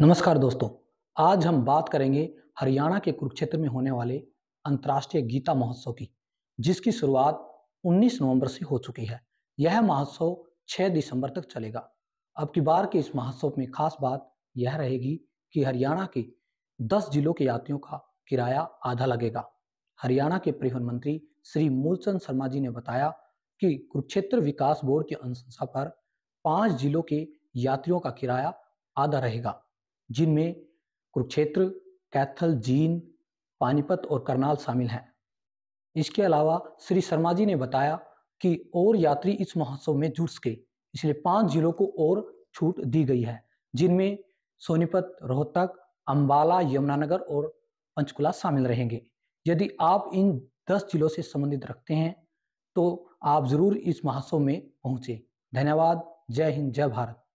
नमस्कार दोस्तों आज हम बात करेंगे हरियाणा के कुरुक्षेत्र में होने वाले अंतर्राष्ट्रीय गीता महोत्सव की जिसकी शुरुआत 19 नवंबर से हो चुकी है यह महोत्सव 6 दिसंबर तक चलेगा अब की बार के इस महोत्सव में खास बात यह रहेगी कि हरियाणा के 10 जिलों के यात्रियों का किराया आधा लगेगा हरियाणा के परिवहन मंत्री श्री मूलचंद शर्मा जी ने बताया कि कुरुक्षेत्र विकास बोर्ड की अनुशंसा पर पाँच जिलों के यात्रियों का किराया आधा रहेगा जिनमें कुरुक्षेत्र कैथल जीन पानीपत और करनाल शामिल हैं इसके अलावा श्री शर्मा जी ने बताया कि और यात्री इस महोत्सव में जुड़ सके इसलिए पांच जिलों को और छूट दी गई है जिनमें सोनीपत रोहतक अंबाला यमुनानगर और पंचकुला शामिल रहेंगे यदि आप इन दस जिलों से संबंधित रखते हैं तो आप जरूर इस महोत्सव में पहुंचे धन्यवाद जय हिंद जय भारत